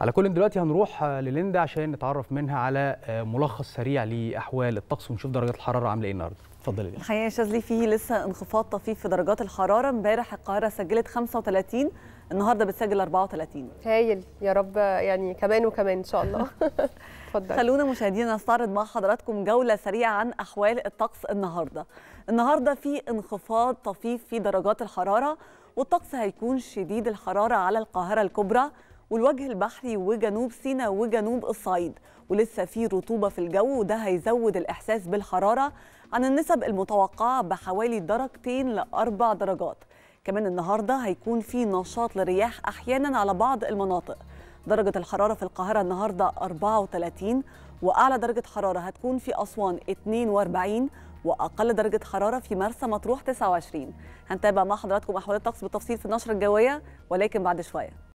على كل دلوقتي هنروح آه، لليندا عشان نتعرف منها على آه، ملخص سريع لاحوال الطقس ونشوف درجات الحراره عامله ايه النهارده اتفضلي الحقيقه يا شاذلي في لسه انخفاض طفيف في درجات الحراره امبارح القاهره سجلت 35 النهارده بتسجل 34 هايل يا رب يعني كمان وكمان ان شاء الله اتفضل خلونا مشاهدينا نستعرض مع حضراتكم جوله سريعه عن احوال الطقس النهارده النهارده في انخفاض طفيف في درجات الحراره والطقس هيكون شديد الحراره على القاهره الكبرى والوجه البحري وجنوب سيناء وجنوب الصعيد ولسه في رطوبة في الجو وده هيزود الإحساس بالحرارة عن النسب المتوقعة بحوالي درجتين لأربع درجات كمان النهاردة هيكون في نشاط للرياح أحيانا على بعض المناطق درجة الحرارة في القاهرة النهاردة 34 وأعلى درجة حرارة هتكون في أسوان 42 واقل درجه حراره في مرسى مطروح 29 هنتابع مع حضراتكم احوال الطقس بالتفصيل في النشره الجويه ولكن بعد شويه